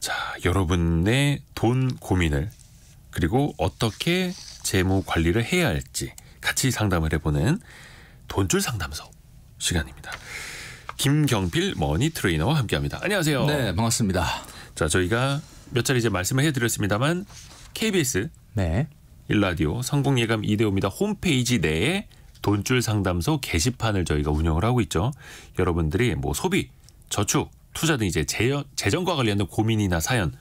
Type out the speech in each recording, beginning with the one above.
자, 여러분의 돈 고민을 그리고 어떻게 재무 관리를 해야 할지 같이 상담을 해보는 돈줄 상담소 시간입니다. 김경필 머니 트레이너와 함께합니다. 안녕하세요. 네, 반갑습니다. 자, 저희가 몇 차례 이제 말씀을 해드렸습니다만 KBS 네. 일라디오 성공 예감 이대호입니다. 홈페이지 내에 돈줄 상담소 게시판을 저희가 운영을 하고 있죠. 여러분들이 뭐 소비, 저축 투자 등 이제 재정과 관련된 고민이나 사연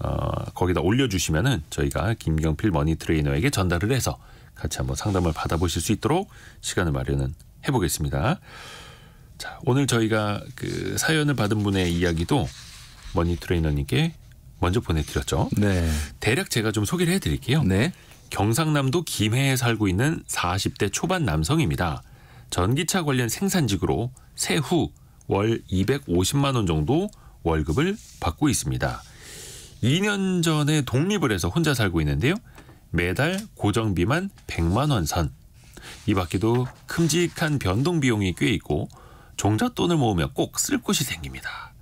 어, 거기다 올려주시면은 저희가 김경필 머니 트레이너에게 전달을 해서 같이 한번 상담을 받아보실 수 있도록 시간을 마련은 해보겠습니다. 자, 오늘 저희가 그 사연을 받은 분의 이야기도 머니 트레이너님께 먼저 보내드렸죠. 네. 대략 제가 좀 소개를 해드릴게요. 네. 경상남도 김해에 살고 있는 40대 초반 남성입니다. 전기차 관련 생산직으로 새후 월 250만 원 정도 월급을 받고 있습니다. 2년 전에 독립을 해서 혼자 살고 있는데요. 매달 고정비만 100만 원 선. 이 밖에도 큼직한 변동 비용이 꽤 있고 종잣돈을 모으면 꼭 쓸 곳이 생깁니다.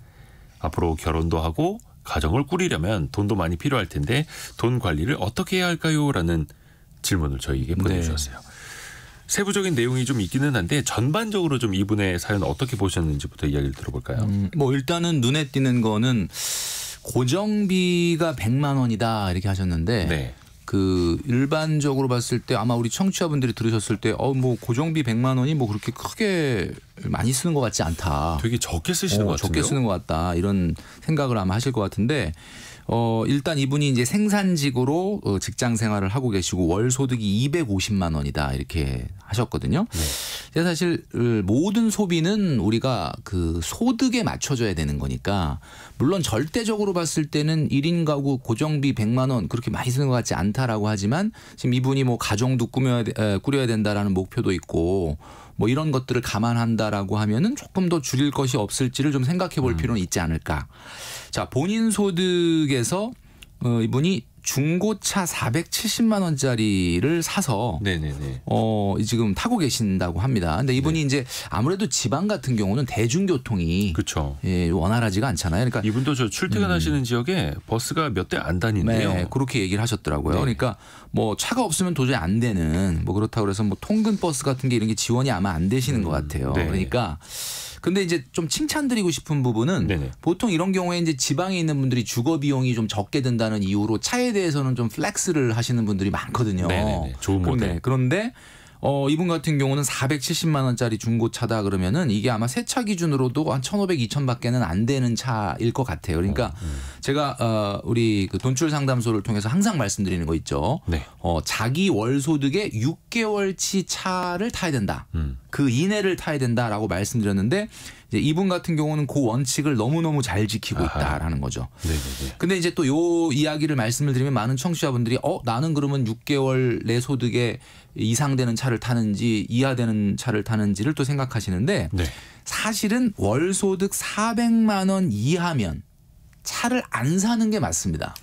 앞으로 결혼도 하고 가정을 꾸리려면 돈도 많이 필요할 텐데 돈 관리를 어떻게 해야 할까요? 라는 질문을 저희에게 네. 보내주셨어요. 네. 세부적인 내용이 좀 있기는 한데 전반적으로 좀 이분의 사연 어떻게 보셨는지부터 이야기를 들어볼까요? 음, 뭐 일단은 눈에 띄는 거는 고정비가 100만 원이다 이렇게 하셨는데 네. 그 일반적으로 봤을 때 아마 우리 청취자분들이 들으셨을 때 어 뭐 고정비 100만 원이 뭐 그렇게 크게 많이 쓰는 것 같지 않다. 되게 적게 쓰시는 어, 것 같은데요? 적게 쓰는 것 같다 이런 생각을 아마 하실 것 같은데 어, 일단 이분이 이제 생산직으로 어, 직장 생활을 하고 계시고 월 소득이 250만 원이다 이렇게 하셨거든요. 네. 사실 모든 소비는 우리가 그 소득에 맞춰줘야 되는 거니까 물론 절대적으로 봤을 때는 1인 가구 고정비 100만 원 그렇게 많이 쓰는 것 같지 않다라고 하지만 지금 이분이 뭐 가정도 꾸며야 에, 꾸려야 된다라는 목표도 있고 뭐 이런 것들을 감안한다라고 하면은 조금 더 줄일 것이 없을지를 좀 생각해 볼 음. 필요는 있지 않을까. 자, 본인 소득에서 어, 이분이 중고차 470만 원짜리를 사서 네네네. 어 지금 타고 계신다고 합니다. 근데 이분이 네. 이제 아무래도 지방 같은 경우는 대중교통이 그렇죠. 예, 원활하지가 않잖아요. 그러니까 이분도 저 출퇴근하시는 음. 지역에 버스가 몇 대 안 다니네요. 네, 그렇게 얘기를 하셨더라고요. 네. 그러니까 뭐 차가 없으면 도저히 안 되는 뭐 그렇다고 그래서 뭐 통근 버스 같은 게 이런 게 지원이 아마 안 되시는 음. 것 같아요. 네. 그러니까 근데 이제 좀 칭찬드리고 싶은 부분은 네네. 보통 이런 경우에 이제 지방에 있는 분들이 주거 비용이 좀 적게 든다는 이유로 차에 대해서는 좀 플렉스를 하시는 분들이 많거든요. 네네. 좋은 모델. 그런데, 그런데 어, 이분 같은 경우는 470만 원짜리 중고차다 그러면은 이게 아마 새 차 기준으로도 한 1,500, 2,000밖에는 안 되는 차일 것 같아요. 그러니까 어, 음. 제가 어, 우리 그 돈출 상담소를 통해서 항상 말씀드리는 거 있죠. 네. 어, 자기 월 소득의 6개월치 차를 타야 된다. 음. 그 이내를 타야 된다라고 말씀드렸는데 이제 이분 같은 경우는 그 원칙을 너무너무 잘 지키고 있다라는 거죠. 네네네. 근데 이제 또 요 이야기를 말씀을 드리면 많은 청취자분들이 어 나는 그러면 6개월 내 소득에 이상 되는 차를 타는지 이하 되는 차를 타는지를 또 생각하시는데 네. 사실은 월 소득 400만 원 이하면 차를 안 사는 게 맞습니다.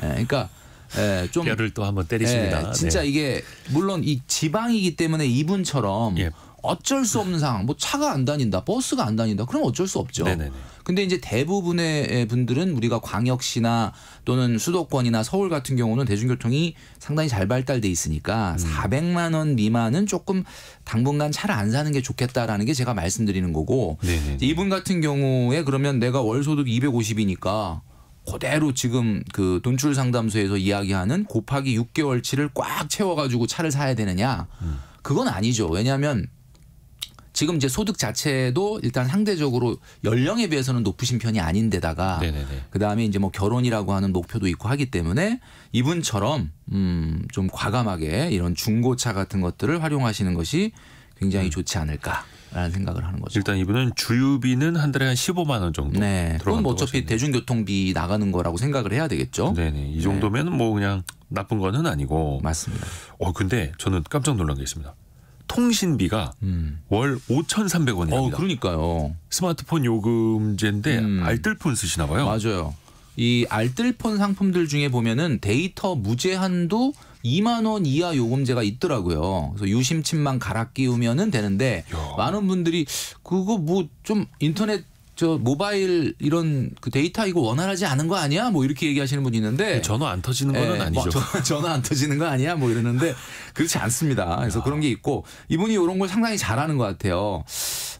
네, 그러니까 예, 좀 뼈를 또 한번 때리십니다. 예, 진짜 네. 이게 물론 이 지방이기 때문에 이분처럼 예, 어쩔 수 없는 상황, 뭐 차가 안 다닌다, 버스가 안 다닌다, 그럼 어쩔 수 없죠. 네네네. 근데 이제 대부분의 분들은 우리가 광역시나 또는 수도권이나 서울 같은 경우는 대중교통이 상당히 잘 발달돼 있으니까 음. 400만 원 미만은 조금 당분간 차를 안 사는 게 좋겠다라는 게 제가 말씀드리는 거고 네네네. 이분 같은 경우에 그러면 내가 월 소득 250이니까 그대로 지금 그 돈줄 상담소에서 이야기하는 곱하기 6개월치를 꽉 채워가지고 차를 사야 되느냐? 음. 그건 아니죠. 왜냐하면 지금 이제 소득 자체도 일단 상대적으로 연령에 비해서는 높으신 편이 아닌데다가 그 다음에 이제 뭐 결혼이라고 하는 목표도 있고 하기 때문에 이분처럼 음 좀 과감하게 이런 중고차 같은 것들을 활용하시는 것이 굉장히 음. 좋지 않을까. 라는 생각을 하는 거죠. 일단 이분은 주유비는 한 달에 한 15만 원 정도. 네. 그건 뭐 어차피 같은데. 대중교통비 나가는 거라고 생각을 해야 되겠죠. 네네. 이 정도면 네. 뭐 그냥 나쁜 거는 아니고. 맞습니다. 어 근데 저는 깜짝 놀란 게 있습니다. 통신비가 음. 월 5,300원입니다. 어, 그러니까요. 스마트폰 요금제인데 음. 알뜰폰 쓰시나 봐요. 맞아요. 이 알뜰폰 상품들 중에 보면은 데이터 무제한도 2만 원 이하 요금제가 있더라고요. 그래서 유심칩만 갈아 끼우면은 되는데 야. 많은 분들이 그거 뭐 좀 인터넷 저 모바일 이런 그 데이터 이거 원활하지 않은 거 아니야? 뭐 이렇게 얘기하시는 분이 있는데 네, 전화 안 터지는 예, 거는 아니죠. 뭐 전화 안 터지는 거 아니야? 뭐 이러는데 그렇지 않습니다. 그래서 야. 아. 그런 게 있고 이분이 이런 걸 상당히 잘하는 것 같아요.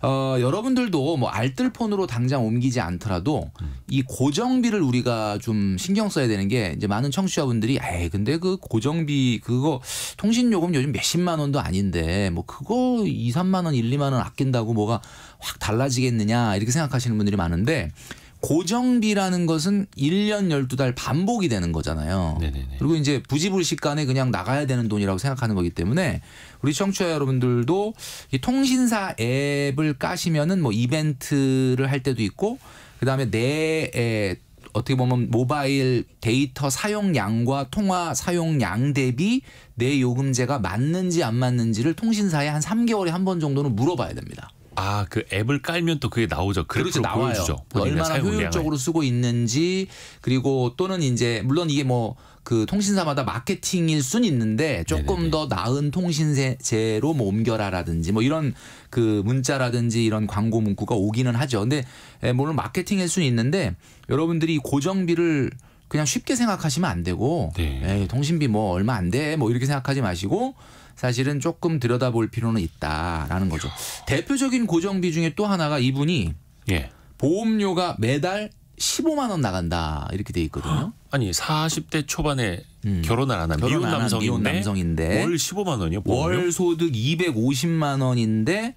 어, 여러분들도 뭐 알뜰폰으로 당장 옮기지 않더라도 음. 이 고정비를 우리가 좀 신경 써야 되는 게 이제 많은 청취자분들이 에이 근데 그 고정비 그거 통신 요금 요즘 몇십만 원도 아닌데 뭐 그거 2, 3만 원, 1, 2만 원 아낀다고 뭐가 확 달라지겠느냐 이렇게 생각하시는 분들이 많은데 고정비라는 것은 1년 12달 반복이 되는 거잖아요. 네네네. 그리고 이제 부지불식 간에 그냥 나가야 되는 돈이라고 생각하는 거기 때문에 우리 청취자 여러분들도 이 통신사 앱을 까시면은 뭐 이벤트를 할 때도 있고 그다음에 내 어떻게 보면 모바일 데이터 사용량과 통화 사용량 대비 내 요금제가 맞는지 안 맞는지를 통신사에 한 3개월에 한 번 정도는 물어봐야 됩니다. 아, 그 앱을 깔면 또 그게 나오죠. 그렇죠 나와요. 보여주죠. 얼마나 효율적으로 쓰고 있는지 그리고 또는 이제 물론 이게 뭐 그 통신사마다 마케팅일 순 있는데 조금 네네더 나은 통신제로 뭐 옮겨라라든지 뭐 이런 그 문자라든지 이런 광고 문구가 오기는 하죠. 근데 예, 물론 마케팅일 순 있는데 여러분들이 고정비를 그냥 쉽게 생각하시면 안 되고 네. 에이, 예, 통신비 뭐 얼마 안 돼 뭐 이렇게 생각하지 마시고 사실은 조금 들여다볼 필요는 있다라는 거죠. 대표적인 고정비 중에 또 하나가 이분이 예. 보험료가 매달 15만 원 나간다 이렇게 돼 있거든요. 아, 아니 40대 초반에 음. 결혼을 안한 미혼 남성인데, 미혼 남성인데 월 15만 원이요. 보험료? 월 소득 250만 원인데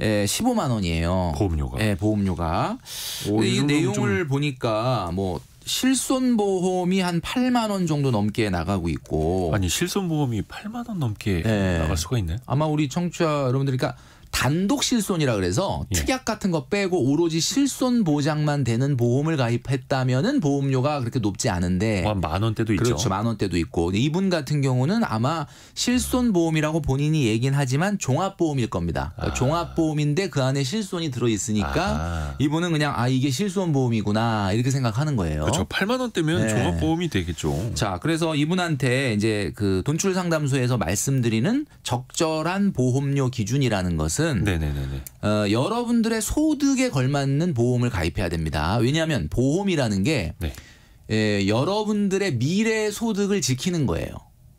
예, 15만 원이에요. 보험료가. 예, 보험료가. 오, 이 내용을 좀... 보니까 뭐 실손보험이 한 8만 원 정도 넘게 나가고 있고 아니 실손보험이 8만 원 넘게 네. 나갈 수가 있네. 아마 우리 청취자 여러분들 그러니까 단독 실손이라 그래서 예. 특약 같은 거 빼고 오로지 실손 보장만 되는 보험을 가입했다면은 보험료가 그렇게 높지 않은데 뭐 만 원대도 그렇죠. 있죠. 만 원대도 있고 이분 같은 경우는 아마 실손 보험이라고 본인이 얘긴 하지만 종합 보험일 겁니다. 그러니까 아. 종합 보험인데 그 안에 실손이 들어 있으니까 이분은 그냥 아 이게 실손 보험이구나 이렇게 생각하는 거예요. 그렇죠. 8만 원대면 네. 종합 보험이 되겠죠. 자, 그래서 이분한테 이제 그 돈출 상담소에서 말씀드리는 적절한 보험료 기준이라는 것은 것은 네네네네. 어, 여러분들의 소득에 걸맞는 보험을 가입해야 됩니다. 왜냐하면 보험이라는 게 네. 예, 여러분들의 미래 소득을 지키는 거예요.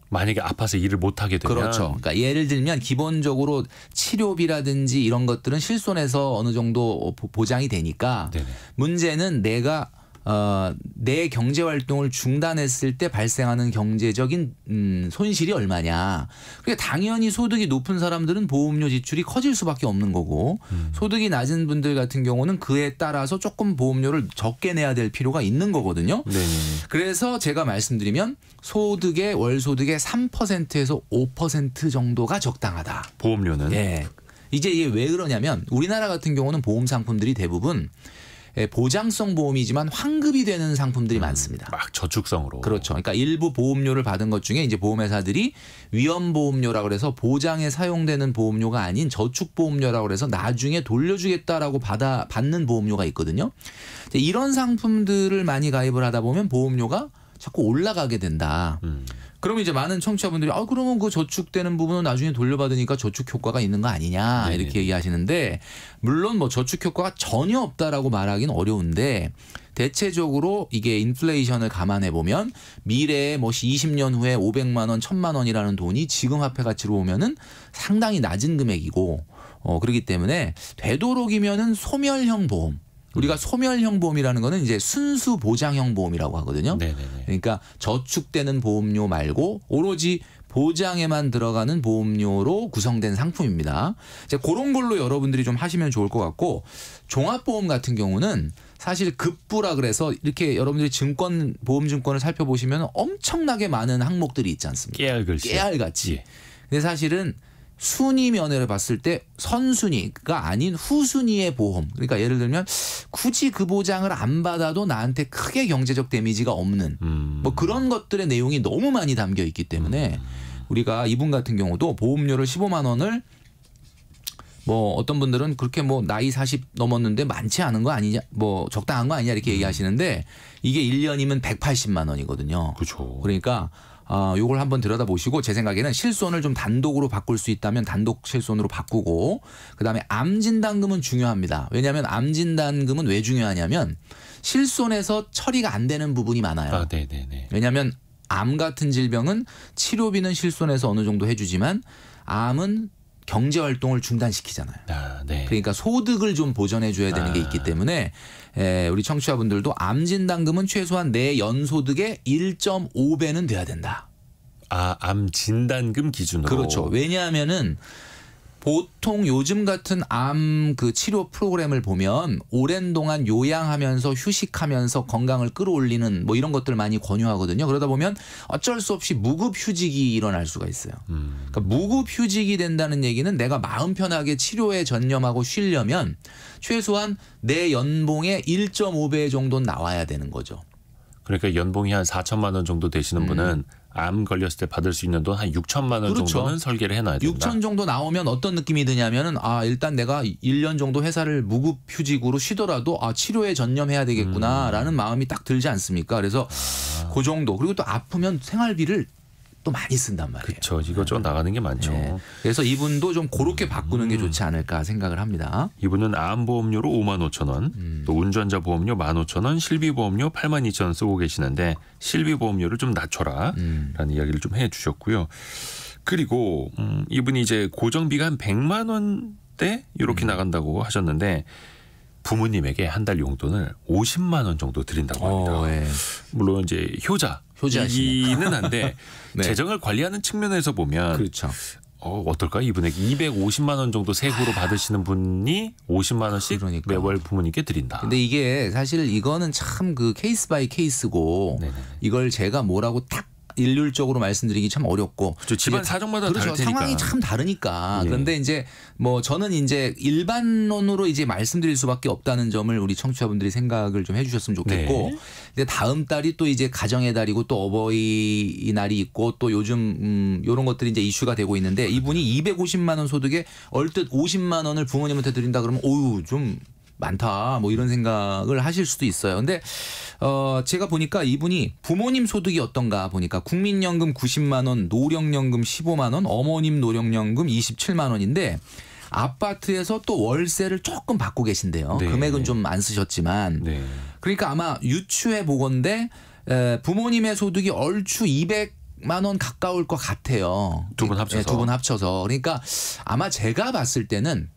만약에 아파서 일을 못 하게 되면 그렇죠. 그러니까 예를 들면 기본적으로 치료비라든지 이런 것들은 실손해서 어느 정도 보장이 되니까 네네. 문제는 내가 어, 내 경제 활동을 중단했을 때 발생하는 경제적인 음, 손실이 얼마냐. 그게 당연히 소득이 높은 사람들은 보험료 지출이 커질 수밖에 없는 거고 음. 소득이 낮은 분들 같은 경우는 그에 따라서 조금 보험료를 적게 내야 될 필요가 있는 거거든요. 네. 네, 네. 그래서 제가 말씀드리면 소득의 월 소득의 3%에서 5% 정도가 적당하다. 보험료는 예. 이제 이게 왜 그러냐면 우리나라 같은 경우는 보험 상품들이 대부분 예, 보장성 보험이지만 환급이 되는 상품들이 음, 많습니다. 막 저축성으로. 그렇죠. 그러니까 일부 보험료를 받은 것 중에 이제 보험회사들이 위험 보험료라고 그래서 보장에 사용되는 보험료가 아닌 저축 보험료라고 그래서 나중에 돌려주겠다라고 받아 받는 보험료가 있거든요. 이런 상품들을 많이 가입을 하다 보면 보험료가 자꾸 올라가게 된다. 음. 그러면 이제 많은 청취자분들이 아 그러면 그 저축되는 부분은 나중에 돌려받으니까 저축 효과가 있는 거 아니냐 네네. 이렇게 얘기하시는데 물론 뭐 저축 효과가 전혀 없다라고 말하기는 어려운데 대체적으로 이게 인플레이션을 감안해 보면 미래에 뭐 20년 후에 500만 원, 1000만 원이라는 돈이 지금 화폐 가치로 보면은 상당히 낮은 금액이고 어 그렇기 때문에 되도록이면은 소멸형 보험 우리가 소멸형 보험이라는 거는 이제 순수 보장형 보험이라고 하거든요. 네네네. 그러니까 저축되는 보험료 말고 오로지 보장에만 들어가는 보험료로 구성된 상품입니다. 이제 그런 걸로 여러분들이 좀 하시면 좋을 것 같고 종합보험 같은 경우는 사실 급부라 그래서 이렇게 여러분들이 증권 보험 증권을 살펴보시면 엄청나게 많은 항목들이 있지 않습니까? 깨알같이. 깨알같이. 예. 근데 사실은 순위 면허를 봤을 때 선순위가 아닌 후순위의 보험. 그러니까 예를 들면 굳이 그 보장을 안 받아도 나한테 크게 경제적 데미지가 없는 음. 뭐 그런 것들의 내용이 너무 많이 담겨 있기 때문에 음. 우리가 이분 같은 경우도 보험료를 15만 원을 뭐 어떤 분들은 그렇게 뭐 나이 40 넘었는데 많지 않은 거 아니냐 뭐 적당한 거 아니냐 이렇게 음. 얘기하시는데 이게 1년이면 180만 원이거든요. 그렇죠. 그러니까 어, 요걸 한번 들여다보시고 제 생각에는 실손을 좀 단독으로 바꿀 수 있다면 단독 실손으로 바꾸고 그다음에 암 진단금은 중요합니다. 왜냐하면 암 진단금은 왜 중요하냐면 실손에서 처리가 안 되는 부분이 많아요. 아, 네, 네, 네. 왜냐하면 암 같은 질병은 치료비는 실손에서 어느 정도 해주지만 암은 경제 활동을 중단시키잖아요. 아, 네. 그러니까 소득을 좀 보전해 줘야 되는 아. 게 있기 때문에 에, 우리 청취자분들도 암진 당금은 최소한 내 연소득의 1.5배는 돼야 된다. 아, 암 진단금 기준으로. 그렇죠. 왜냐하면은 보통 요즘 같은 암 그 치료 프로그램을 보면 오랜 동안 요양하면서 휴식하면서 건강을 끌어올리는 뭐 이런 것들 많이 권유하거든요. 그러다 보면 어쩔 수 없이 무급 휴직이 일어날 수가 있어요. 음. 그러니까 무급 휴직이 된다는 얘기는 내가 마음 편하게 치료에 전념하고 쉬려면 최소한 내 연봉의 1.5배 정도 나와야 되는 거죠. 그러니까 연봉이 한 4천만 원 정도 되시는 음. 분은 암 걸렸을 때 받을 수 있는 돈 한 6천만 원 그렇죠. 정도는 설계를 해놔야 된다. 6천 정도 나오면 어떤 느낌이 드냐면은 아 일단 내가 1년 정도 회사를 무급휴직으로 쉬더라도 아 치료에 전념해야 되겠구나라는 음. 마음이 딱 들지 않습니까? 그래서 아. 그 정도 그리고 또 아프면 생활비를 또 많이 쓴단 말이에요. 그렇죠. 이거 좀 네. 나가는 게 많죠. 네. 그래서 이분도 좀 그렇게 바꾸는 음. 게 좋지 않을까 생각을 합니다. 이분은 암보험료로 5만 5천 원, 음. 또 운전자 보험료 1만 5천 원, 실비보험료 8만 2천 원 쓰고 계시는데 실비보험료를 좀 낮춰라 음. 라는 이야기를 좀 해주셨고요. 그리고 음, 이분이 이제 고정비가 한 100만 원대 이렇게 음. 나간다고 하셨는데 부모님에게 한 달 용돈을 50만 원 정도 드린다고 합니다. 오, 어, 예. 물론 이제 효자 효자이기는 한데 네. 재정을 관리하는 측면에서 보면 그렇죠. 어, 어떨까 이분에게 250만 원 정도 세금으로 아. 받으시는 분이 50만 원씩 그러니까. 매월 부모님께 드린다. 근데 이게 사실 이거는 참 그 케이스 바이 케이스고 네네. 이걸 제가 뭐라고 딱 일률적으로 말씀드리기 참 어렵고 그렇죠. 집안 사정마다 그렇죠. 상황이 참 다르니까 예. 그런데 이제 뭐 저는 이제 일반론으로 이제 말씀드릴 수밖에 없다는 점을 우리 청취자분들이 생각을 좀 해주셨으면 좋겠고 네. 이제 다음 달이 또 이제 가정의 달이고 또 어버이날이 있고 또 요즘 음 이런 것들이 이제 이슈가 되고 있는데 이분이 250만 원 소득에 얼뜻 50만 원을 부모님한테 드린다 그러면 오유 좀 많다 뭐 이런 생각을 하실 수도 있어요. 근데 어, 제가 보니까 이분이 부모님 소득이 어떤가 보니까 국민연금 90만 원, 노령연금 15만 원, 어머님 노령연금 27만 원인데 아파트에서 또 월세를 조금 받고 계신데요. 네. 금액은 좀 안 쓰셨지만 네. 그러니까 아마 유추해 보건데 부모님의 소득이 얼추 200 만원 가까울 것 같아요. 두 분 합쳐서. 네, 예, 두분 합쳐서. 그러니까 아마 제가 봤을 때는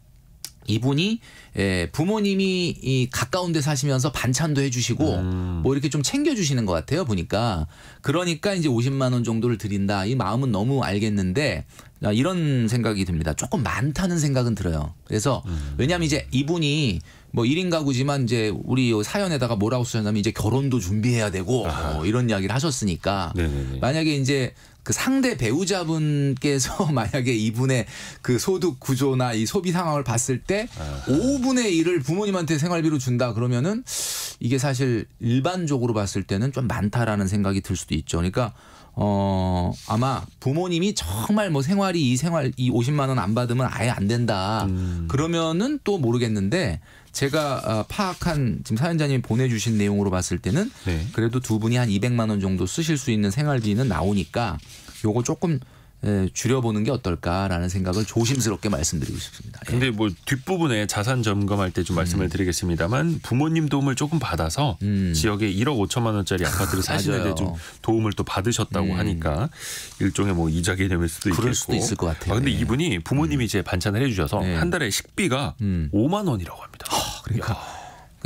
이분이 예, 부모님이 이 가까운 데 사시면서 반찬도 해주시고 음. 뭐 이렇게 좀 챙겨주시는 것 같아요 보니까 그러니까 이제 50만 원 정도를 드린다 이 마음은 너무 알겠는데 아, 이런 생각이 듭니다 조금 많다는 생각은 들어요 그래서 음. 왜냐하면 이제 이분이 뭐 1인 가구지만 이제 우리 사연에다가 뭐라고 쓰셨냐면 이제 결혼도 준비해야 되고 뭐 이런 이야기를 하셨으니까 네네네. 만약에 이제 그 상대 배우자분께서 만약에 이분의 그 소득 구조나 이 소비 상황을 봤을 때 아하. 5분의 1을 부모님한테 생활비로 준다 그러면은 이게 사실 일반적으로 봤을 때는 좀 많다라는 생각이 들 수도 있죠. 그러니까 어 아마 부모님이 정말 뭐 생활이 이 생활 이 50만 원 안 받으면 아예 안 된다. 음. 그러면은 또 모르겠는데 제가 어, 파악한 지금 사연자님이 보내주신 내용으로 봤을 때는 네. 그래도 두 분이 한 200만 원 정도 쓰실 수 있는 생활비는 나오니까 요거 조금 예, 줄여보는 게 어떨까라는 생각을 조심스럽게 말씀드리고 싶습니다. 예. 근데 뭐 뒷부분에 자산 점검할 때 좀 말씀을 음. 드리겠습니다만 부모님 도움을 조금 받아서 음. 지역에 1억 5천만 원짜리 아파트를 아, 사시는데 좀 도움을 또 받으셨다고 음. 하니까 일종의 뭐 이자 개념일 수도 있겠고 수도 있을 것 같아요. 아, 근데 예. 이분이 부모님이 음. 이제 반찬을 해주셔서 예. 한 달에 식비가 5만 음. 원이라고 합니다. 하, 그러니까. 야.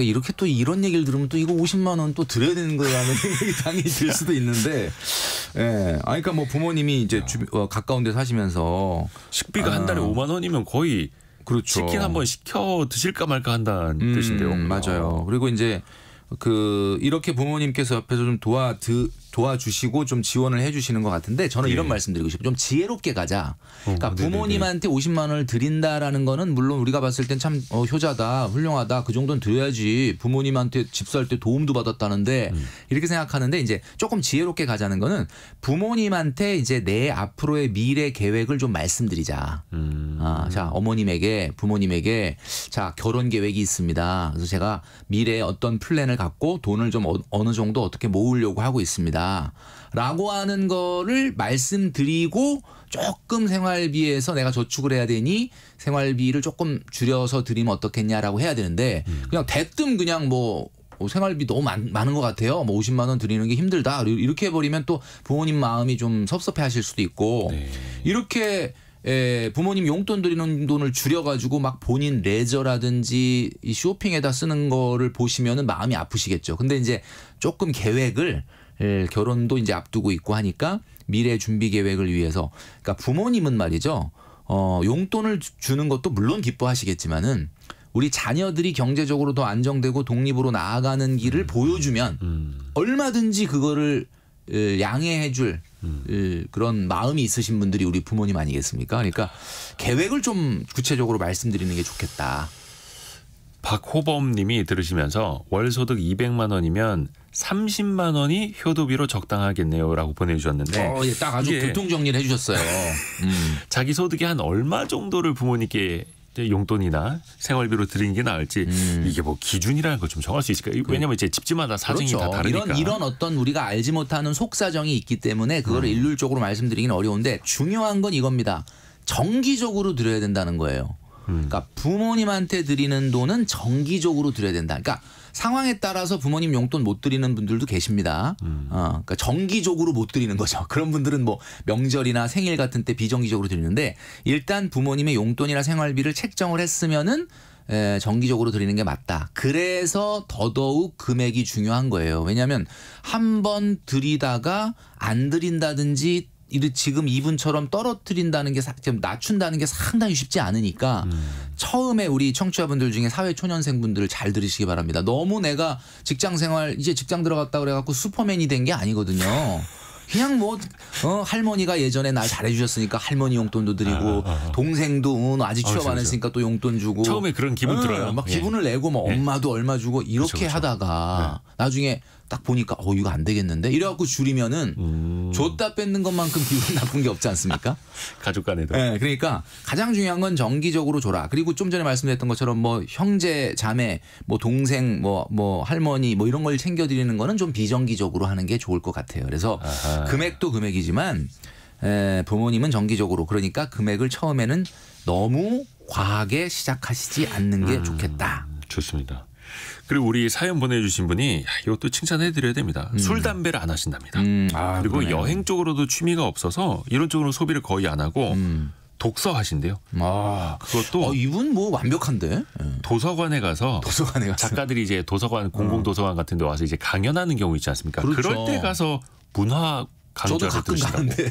그러니까 이렇게 또 이런 얘기를 들으면 또 이거 50만 원 또 드려야 되는 거라는 생각이 당연히 들 수도 있는데, 예. 네. 아, 그러니까 뭐 부모님이 이제 주, 어, 가까운 데 사시면서 식비가 아, 한 달에 5만 아. 원이면 거의 그렇죠. 치킨 한번 시켜 드실까 말까 한다는 음, 뜻인데요. 맞아요. 그리고 이제 그 이렇게 부모님께서 옆에서 좀 도와 드, 도와주시고 좀 지원을 해주시는 것 같은데 저는 예. 이런 네. 말씀드리고 싶어요. 좀 지혜롭게 가자. 그러니까 네 부모님한테 50만 원을 드린다라는 거는 물론 우리가 봤을 땐참 어, 효자다, 훌륭하다, 그 정도는 드려야지 부모님한테 집 살 때 도움도 받았다는데 음. 이렇게 생각하는데 이제 조금 지혜롭게 가자는 거는 부모님한테 이제 내 앞으로의 미래 계획을 좀 말씀드리자. 음. 아, 자 어머님에게 부모님에게 자 결혼 계획이 있습니다. 그래서 제가 미래에 어떤 플랜을 갖고 돈을 좀 어, 어느 정도 어떻게 모으려고 하고 있습니다. 된다라고 하는 거를 말씀드리고 조금 생활비에서 내가 저축을 해야 되니 생활비를 조금 줄여서 드리면 어떻겠냐라고 해야 되는데 음. 그냥 대뜸 그냥 뭐, 뭐 생활비 너무 많, 은것 같아요. 뭐 50만 원 드리는 게 힘들다. 이렇게 해버리면 또 부모님 마음이 좀 섭섭해하실 수도 있고 네. 이렇게 예, 부모님 용돈 드리는 돈을 줄여가지고 막 본인 레저라든지 이 쇼핑에다 쓰는 거를 보시면은 마음이 아프시겠죠. 근데 이제 조금 계획을 결혼도 이제 앞두고 있고 하니까 미래 준비 계획을 위해서 그러니까 부모님은 말이죠. 어, 용돈을 주는 것도 물론 기뻐하시겠지만은 우리 자녀들이 경제적으로 더 안정되고 독립으로 나아가는 길을 음. 보여주면 음. 얼마든지 그거를 양해해줄 음. 그런 마음이 있으신 분들이 우리 부모님 아니겠습니까? 그러니까 계획을 좀 구체적으로 말씀드리는 게 좋겠다. 박호범님이 들으시면서 월 소득 200만 원이면 30만 원이 효도비로 적당하겠네요라고 보내주셨는데, 어, 예, 딱 아주 교통 정리를 해주셨어요. 음. 자기 소득이 한 얼마 정도를 부모님께 용돈이나 생활비로 드리는 게 나을지 음. 이게 뭐 기준이라는 걸 좀 정할 수 있을까요? 그 왜냐하면 이제 집집마다 사정이 그렇죠. 다 다르니까. 이런, 이런 어떤 우리가 알지 못하는 속사정이 있기 때문에 그걸 음. 일률적으로 말씀드리긴 어려운데 중요한 건 이겁니다. 정기적으로 드려야 된다는 거예요. 그러니까 부모님한테 드리는 돈은 정기적으로 드려야 된다. 그러니까 상황에 따라서 부모님 용돈 못 드리는 분들도 계십니다. 음. 어, 그러니까 정기적으로 못 드리는 거죠. 그런 분들은 뭐 명절이나 생일 같은 때 비정기적으로 드리는데 일단 부모님의 용돈이나 생활비를 책정을 했으면은 에, 정기적으로 드리는 게 맞다. 그래서 더더욱 금액이 중요한 거예요. 왜냐하면 한 번 드리다가 안 드린다든지 이를 지금 이분처럼 떨어뜨린다는 게 지금 낮춘다는 게 상당히 쉽지 않으니까 음. 처음에 우리 청취자분들 중에 사회 초년생분들을 잘 들으시기 바랍니다. 너무 내가 직장 생활 이제 직장 들어갔다 그래 갖고 슈퍼맨이 된 게 아니거든요. 그냥 뭐 어, 할머니가 예전에 날 잘해주셨으니까 할머니 용돈도 드리고 아, 아, 아. 동생도 어, 아직 취업 안 했으니까 또 용돈 주고 처음에 그런 기분 어, 들어요. 막 예. 기분을 내고 뭐 예. 엄마도 예. 얼마 주고 이렇게 그쵸, 그렇죠, 그쵸. 그렇죠. 하다가 네. 나중에 딱 보니까 어 이거 안 되겠는데 이래갖고 줄이면은 음. 줬다 뺏는 것만큼 기분 나쁜 게 없지 않습니까? 가족 간에도. 네, 그러니까 가장 중요한 건 정기적으로 줘라. 그리고 좀 전에 말씀드렸던 것처럼 뭐 형제, 자매, 뭐 동생, 뭐뭐 뭐 할머니 뭐 이런 걸 챙겨드리는 거는 좀 비정기적으로 하는 게 좋을 것 같아요. 그래서 아하. 금액도 금액이지만 에, 예, 부모님은 정기적으로 그러니까 금액을 처음에는 너무 과하게 시작하시지 않는 게 음. 좋겠다. 좋습니다. 그리고 우리 사연 보내주신 분이 이것도 칭찬해드려야 됩니다. 음. 술 담배를 안 하신답니다. 음. 아, 그리고 그러네 여행 쪽으로도 취미가 없어서 이런 쪽으로 소비를 거의 안 하고 음. 독서하신대요. 아, 그것도 아, 이분 뭐 완벽한데? 예. 도서관에 가서 도서관에 가서 작가들이 이제 도서관 음. 공공 도서관 같은 데 와서 이제 강연하는 경우 있지 않습니까? 그렇죠. 그럴 때 가서 문화 저도 가끔 들으시다 가는데.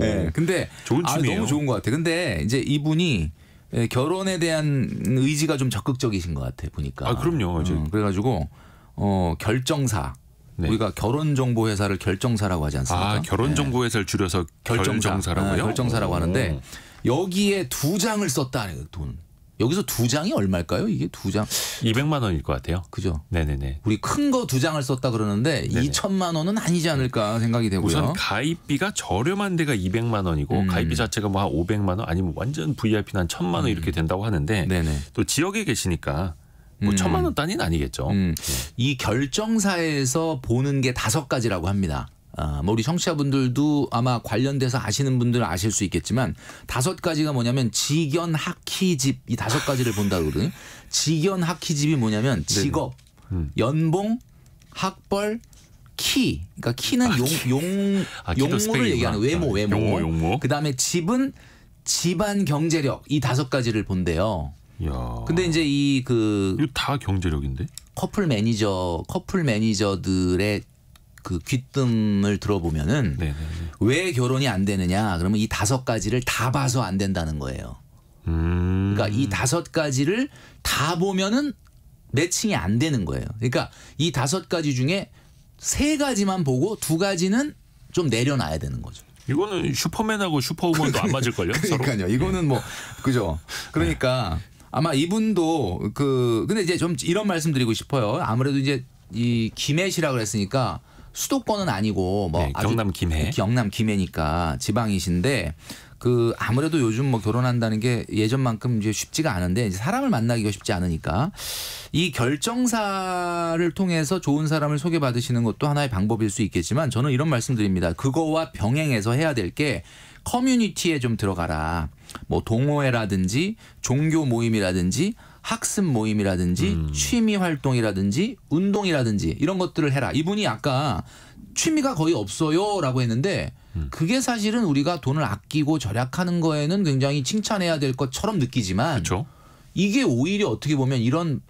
네, 근데 좋은 아, 취미예요. 아, 너무 좋은 것 같아. 근데 이제 이분이 예, 결혼에 대한 의지가 좀 적극적이신 것 같아 보니까. 아 그럼요. 음, 그래가지고 어 결정사. 네. 우리가 결혼정보회사를 결정사라고 하지 않습니까? 아 결혼정보회사를 줄여서 결정사. 네, 결정사라고 아, 결정사라고 하는데 여기에 두 장을 썼다는 그 돈. 여기서 두 장이 얼마일까요? 이게 두 장? 200만 원일 것 같아요. 그죠? 네 네네. 우리 큰 거 두 장을 썼다 그러는데 네네. 2천만 원은 아니지 않을까 생각이 되고요. 우선 가입비가 저렴한 데가 200만 원이고 음. 가입비 자체가 뭐한 500만 원 아니면 완전 VIP는 한 1천만 원 이렇게 음. 된다고 하는데 네네. 또 지역에 계시니까 뭐 음. 천만 원 단위는 아니겠죠. 음. 네. 이 결정사에서 보는 게 다섯 가지라고 합니다. 아, 뭐 우리 청취자분들도 아마 관련돼서 아시는 분들 은 아실 수 있겠지만 다섯 가지가 뭐냐면 직연 학희집 이 다섯 가지를 본다 그러거든요. 직연 학희집이 뭐냐면 직업, 음. 연봉, 학벌, 키. 그러니까 키는 아, 용, 용, 아, 용모를 얘기하는 외모, 아, 외모. 용모, 용모. 그다음에 집은 집안 경제력 이 다섯 가지를 본대요. 야. 근데 이제 이 그 다 경제력인데? 커플 매니저, 커플 매니저들의 그 귀뜸을 들어보면은 네네. 네, 네. 왜 결혼이 안 되느냐 그러면 이 다섯 가지를 다 봐서 안 된다는 거예요. 음. 그러니까 이 다섯 가지를 다 보면은 매칭이 안 되는 거예요. 그러니까 이 다섯 가지 중에 세 가지만 보고 두 가지는 좀 내려놔야 되는 거죠. 이거는 슈퍼맨하고 슈퍼우먼도 안 그러니까 맞을걸요? 그러니까요. 서로? 이거는 네. 뭐 그죠. 그러니까 아마 이분도 그 근데 이제 좀 이런 말씀드리고 싶어요. 아무래도 이제 이 김해시라 그랬으니까 수도권은 아니고 뭐 네, 경남 김해 그 경남 김해니까 지방이신데 그 아무래도 요즘 뭐 결혼한다는 게 예전만큼 이제 쉽지가 않은데 이제 사람을 만나기가 쉽지 않으니까 이 결정사를 통해서 좋은 사람을 소개받으시는 것도 하나의 방법일 수 있겠지만 저는 이런 말씀드립니다. 그거와 병행해서 해야 될 게 커뮤니티에 좀 들어가라. 뭐 동호회라든지 종교 모임이라든지 학습 모임이라든지 음. 취미 활동이라든지 운동이라든지 이런 것들을 해라. 이분이 아까 취미가 거의 없어요라고 했는데 음. 그게 사실은 우리가 돈을 아끼고 절약하는 거에는 굉장히 칭찬해야 될 것처럼 느끼지만 그쵸? 이게 오히려 어떻게 보면 이런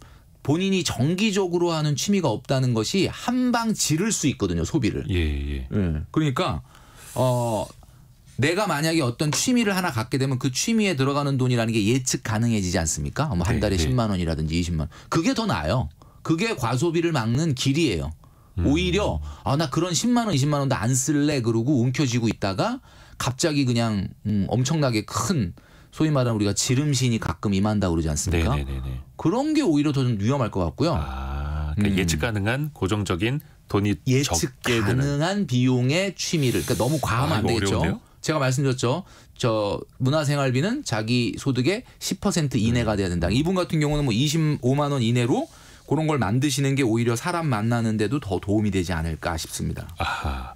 본인이 정기적으로 하는 취미가 없다는 것이 한방 지를 수 있거든요 소비를. 예, 예. 예. 그러니까 어 내가 만약에 어떤 취미를 하나 갖게 되면 그 취미에 들어가는 돈이라는 게 예측 가능해지지 않습니까? 뭐한 네, 달에 네. 십만 원이라든지 이십만 원. 그게 더 나아요. 그게 과소비를 막는 길이에요. 음. 오히려 아 나 그런 십만 원, 이십만 원도 안 쓸래 그러고 움켜쥐고 있다가 갑자기 그냥 음, 엄청나게 큰 소위 말하는 우리가 지름신이 가끔 임한다 그러지 않습니까? 네네네네. 네, 그런 게 오히려 더 좀 위험할 것 같고요. 아, 그러니까 음. 예측 가능한 고정적인 돈이 예측 가능한 되는. 비용의 취미를 그러니까 너무 과하면 아, 안 되겠죠. 어려운데요? 제가 말씀드렸죠. 저 문화생활비는 자기 소득의 10% 이내가 돼야 된다. 이분 같은 경우는 뭐 25만 원 이내로 그런 걸 만드시는 게 오히려 사람 만나는데도 더 도움이 되지 않을까 싶습니다. 아,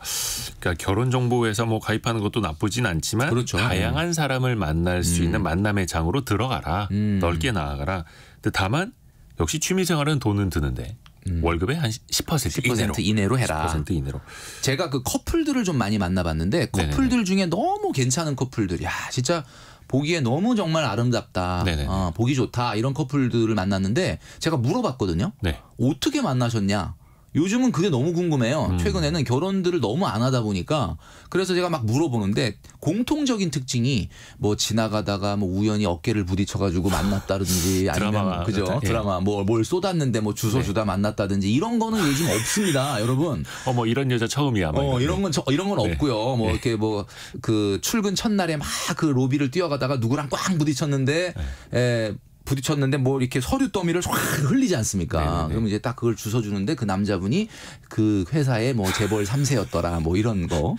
그러니까 결혼 정보회사 뭐 가입하는 것도 나쁘진 않지만 그렇죠. 다양한 사람을 만날 수 음. 있는 만남의 장으로 들어가라. 음. 넓게 나아가라. 근데 다만 역시 취미 생활은 돈은 드는데 음. 월급의 한 10%, 10% 이내로. 이내로 해라. 10% 이내로. 제가 그 커플들을 좀 많이 만나봤는데 커플들 네네 중에 너무 괜찮은 커플들, 야 진짜 보기에 너무 정말 아름답다, 어, 보기 좋다 이런 커플들을 만났는데 제가 물어봤거든요. 네. 어떻게 만나셨냐? 요즘은 그게 너무 궁금해요. 음. 최근에는 결혼들을 너무 안 하다 보니까 그래서 제가 막 물어보는데 공통적인 특징이 뭐 지나가다가 뭐 우연히 어깨를 부딪혀가지고 만났다든지 아니면 그죠 그 드라마 뭐 뭘 쏟았는데 뭐 주소 네. 주다 만났다든지 이런 거는 요즘 없습니다, 여러분. 어머 뭐 이런 여자 처음이야. 뭐 어 이런 건 저, 이런 건 네. 없고요. 뭐 네. 이렇게 뭐 그 출근 첫날에 막 그 로비를 뛰어가다가 누구랑 꽝 부딪혔는데 네. 에, 부딪혔는데 뭐 이렇게 서류 더미를 확 흘리지 않습니까? 네네네. 그럼 이제 딱 그걸 주워 주는데 그 남자분이 그 회사의 뭐 재벌 3세였더라 뭐 이런 거.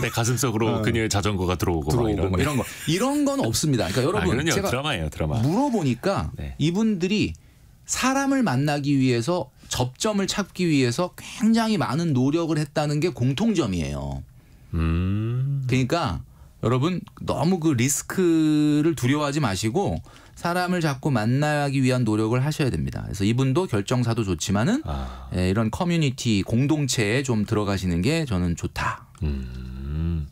내 네, 가슴속으로 어. 그녀의 자전거가 들어오고, 들어오고 이런, 뭐 이런 거. 이런 건 없습니다. 그러니까 여러분 아, 제가 드라마예요, 드라마. 물어보니까 네. 이분들이 사람을 만나기 위해서 접점을 찾기 위해서 굉장히 많은 노력을 했다는 게 공통점이에요. 음. 그러니까 여러분 너무 그 리스크를 두려워하지 마시고 사람을 자꾸 만나기 위한 노력을 하셔야 됩니다. 그래서 이분도 결정사도 좋지만은 아. 예, 이런 커뮤니티 공동체에 좀 들어가시는 게 저는 좋다. 음.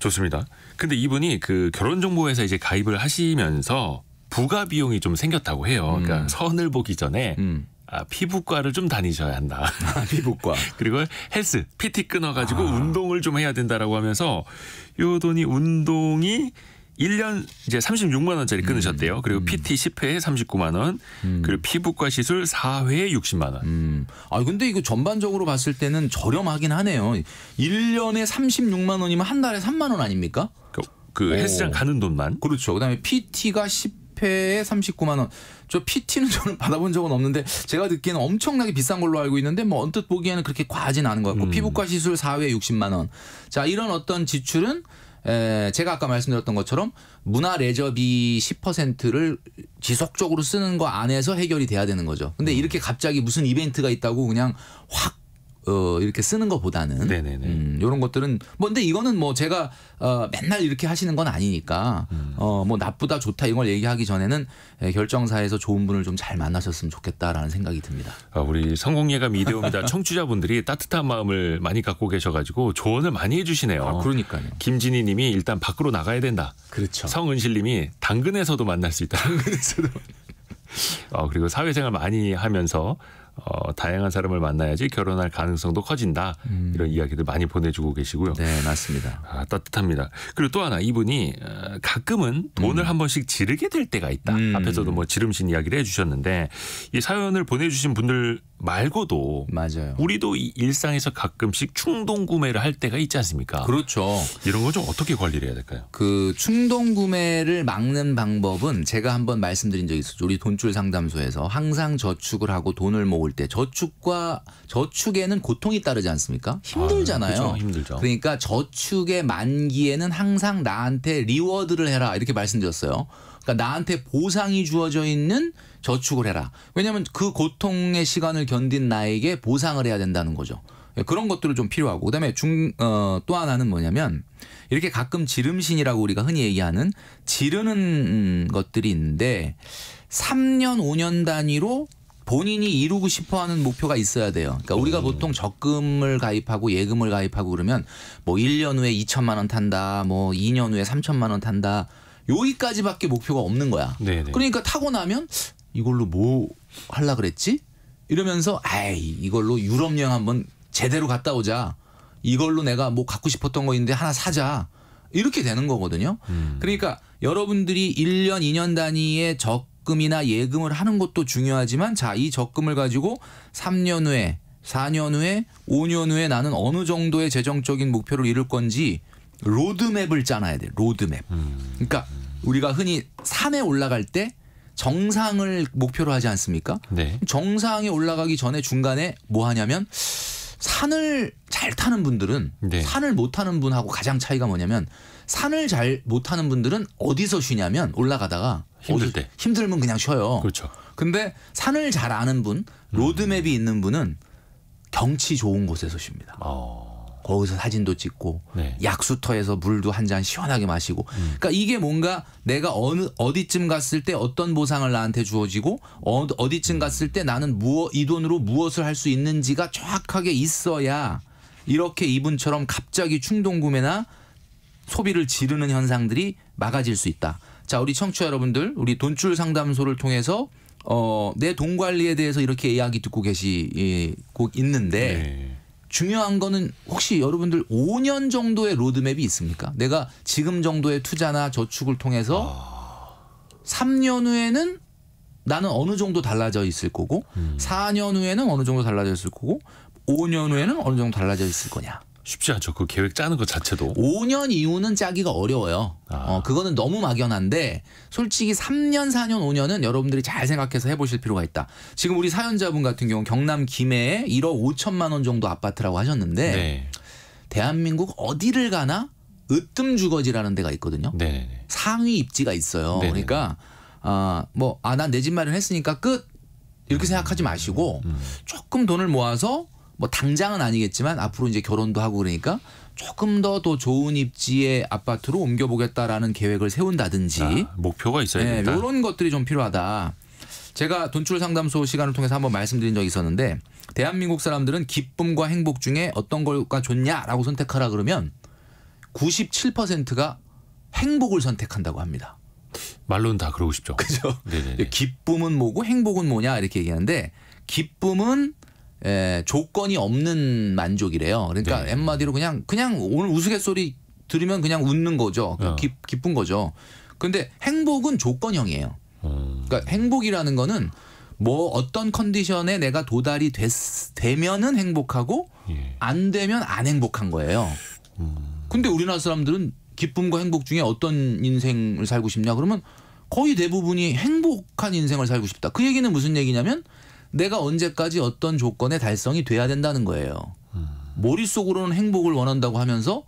좋습니다. 근데 이분이 그 결혼정보회사 이제 가입을 하시면서 부가 비용이 좀 생겼다고 해요. 그러니까 음. 그러니까 선을 보기 전에 음. 아, 피부과를 좀 다니셔야 한다. 아, 피부과. 그리고 헬스, PT 끊어가지고 아. 운동을 좀 해야 된다라고 하면서 요 돈이 운동이 1년 이제 36만 원짜리 음. 끊으셨대요. 음. 그리고 PT 10회에 39만 원, 음. 그리고 피부과 시술 4회에 60만 원. 음. 아 근데 이거 전반적으로 봤을 때는 저렴하긴 하네요. 1년에 36만 원이면 한 달에 3만 원 아닙니까? 그, 그 헬스장 가는 돈만. 그렇죠. 그다음에 PT가 10회에 39만 원. 저 PT는 저는 받아본 적은 없는데 제가 듣기에는 엄청나게 비싼 걸로 알고 있는데 뭐 언뜻 보기에는 그렇게 과하진 않은 것 같고 음. 피부과 시술 4회 60만 원. 자 이런 어떤 지출은 에, 제가 아까 말씀드렸던 것처럼 문화 레저비 10%를 지속적으로 쓰는 거 안에서 해결이 돼야 되는 거죠. 근데 음. 이렇게 갑자기 무슨 이벤트가 있다고 그냥 확 어, 이렇게 쓰는 것보다는 네네네. 음, 이런 것들은 뭔 뭐, 근데 이거는 뭐 제가 어, 맨날 이렇게 하시는 건 아니니까 음. 어뭐 나쁘다 좋다 이런 걸 얘기하기 전에는 예, 결정사에서 좋은 분을 좀 잘 만나셨으면 좋겠다라는 생각이 듭니다. 아, 우리 성공예감 이대호입니다. 청취자분들이 따뜻한 마음을 많이 갖고 계셔가지고 조언을 많이 해주시네요. 아, 그러니까요. 김진희님이 일단 밖으로 나가야 된다. 그렇죠. 성은실님이 당근에서도 만날 수 있다. 당근에서도. 어, 그리고 사회생활 많이 하면서 어, 다양한 사람을 만나야지 결혼할 가능성도 커진다. 음. 이런 이야기들 많이 보내주고 계시고요. 네, 맞습니다. 아, 따뜻합니다. 그리고 또 하나 이분이 어, 가끔은 돈을 음. 한 번씩 지르게 될 때가 있다. 음. 앞에서도 뭐 지름신 이야기를 해주셨는데 이 사연을 보내주신 분들 말고도 맞아요. 우리도 일상에서 가끔씩 충동 구매를 할 때가 있지 않습니까? 그렇죠. 이런 거좀 어떻게 관리를 해야 될까요? 그 충동 구매를 막는 방법은 제가 한번 말씀드린 적이 있어요 우리 돈줄 상담소에서 항상 저축을 하고 돈을 모을 때 저축과 저축에는 고통이 따르지 않습니까? 아, 힘들잖아요. 아, 그렇죠. 힘들죠. 그러니까 저축의 만기에는 항상 나한테 리워드를 해라 이렇게 말씀드렸어요. 그러니까 나한테 보상이 주어져 있는 저축을 해라. 왜냐하면 그 고통의 시간을 견딘 나에게 보상을 해야 된다는 거죠. 예, 그런 것들을 좀 필요하고 그다음에 중 어 또 하나는 뭐냐면 이렇게 가끔 지름신이라고 우리가 흔히 얘기하는 지르는 음, 것들이 있는데 3년 5년 단위로 본인이 이루고 싶어 하는 목표가 있어야 돼요. 그러니까 우리가 음. 보통 적금을 가입하고 예금을 가입하고 그러면 뭐 1년 후에 2천만 원 탄다. 뭐 2년 후에 3천만 원 탄다. 여기까지밖에 목표가 없는 거야. 네네. 네. 그러니까 타고 나면 이걸로 뭐 할라 그랬지? 이러면서 아이 이걸로 유럽 여행 한번 제대로 갔다 오자. 이걸로 내가 뭐 갖고 싶었던 거 있는데 하나 사자. 이렇게 되는 거거든요. 음. 그러니까 여러분들이 1년, 2년 단위의 적금이나 예금을 하는 것도 중요하지만 자, 이 적금을 가지고 3년 후에, 4년 후에, 5년 후에 나는 어느 정도의 재정적인 목표를 이룰 건지 로드맵을 짜놔야 돼. 로드맵. 음. 그러니까 우리가 흔히 산에 올라갈 때 정상을 목표로 하지 않습니까? 네. 정상에 올라가기 전에 중간에 뭐 하냐면 산을 잘 타는 분들은 네. 산을 못 타는 분하고 가장 차이가 뭐냐면 산을 잘 못 타는 분들은 어디서 쉬냐면 올라가다가 힘들 때 힘들면 그냥 쉬어요. 그렇죠. 근데 산을 잘 아는 분, 로드맵이 음. 있는 분은 경치 좋은 곳에서 쉽니다. 어. 거기서 사진도 찍고 네. 약수터에서 물도 한 잔 시원하게 마시고 음. 그러니까 이게 뭔가 내가 어느 어디쯤 갔을 때 어떤 보상을 나한테 주어지고 어, 어디쯤 갔을 때 나는 무엇 이 돈으로 무엇을 할 수 있는지가 정확하게 있어야 이렇게 이분처럼 갑자기 충동 구매나 소비를 지르는 현상들이 막아질 수 있다. 자, 우리 청취자 여러분들, 우리 돈줄 상담소를 통해서 어, 내 돈 관리에 대해서 이렇게 이야기 듣고 계시고 예, 있는데 네. 중요한 거는 혹시 여러분들 5년 정도의 로드맵이 있습니까? 내가 지금 정도의 투자나 저축을 통해서 아... 3년 후에는 나는 어느 정도 달라져 있을 거고 음. 4년 후에는 어느 정도 달라져 있을 거고 5년 후에는 어느 정도 달라져 있을 거냐. 쉽지 않죠. 그 계획 짜는 것 자체도. 5년 이후는 짜기가 어려워요. 아. 어, 그거는 너무 막연한데 솔직히 3년, 4년, 5년은 여러분들이 잘 생각해서 해보실 필요가 있다. 지금 우리 사연자분 같은 경우 경남 김해에 1억 5천만 원 정도 아파트라고 하셨는데 네. 대한민국 어디를 가나 으뜸 주거지라는 데가 있거든요. 네네 네, 네. 상위 입지가 있어요. 네네 네, 그러니까 아, 뭐, 아, 난 내 집 마련했으니까 끝! 이렇게 음, 생각하지 마시고, 음, 음. 조금 돈을 모아서 뭐 당장은 아니겠지만 앞으로 이제 결혼도 하고 그러니까 조금 더 더 좋은 입지의 아파트로 옮겨보겠다라는 계획을 세운다든지 아, 목표가 있어야 네, 된다. 이런 것들이 좀 필요하다. 제가 돈출 상담소 시간을 통해서 한번 말씀드린 적이 있었는데 대한민국 사람들은 기쁨과 행복 중에 어떤 걸가 좋냐라고 선택하라 그러면 97%가 행복을 선택한다고 합니다. 말로는 다 그러고 싶죠. 그죠? 기쁨은 뭐고 행복은 뭐냐 이렇게 얘기하는데 기쁨은 에, 예, 조건이 없는 만족이래요. 그러니까 네. 엠마디로 그냥 그냥 오늘 우스갯소리 들으면 그냥 웃는 거죠. 그냥 어. 기, 기쁜 거죠. 근데 행복은 조건형이에요. 음. 그러니까 행복이라는 거는 뭐 어떤 컨디션에 내가 도달이 됐, 되면은 행복하고 예. 안 되면 안 행복한 거예요. 음. 근데 우리나라 사람들은 기쁨과 행복 중에 어떤 인생을 살고 싶냐 그러면 거의 대부분이 행복한 인생을 살고 싶다. 그 얘기는 무슨 얘기냐면 내가 언제까지 어떤 조건의 달성이 돼야 된다는 거예요. 음. 머릿속으로는 행복을 원한다고 하면서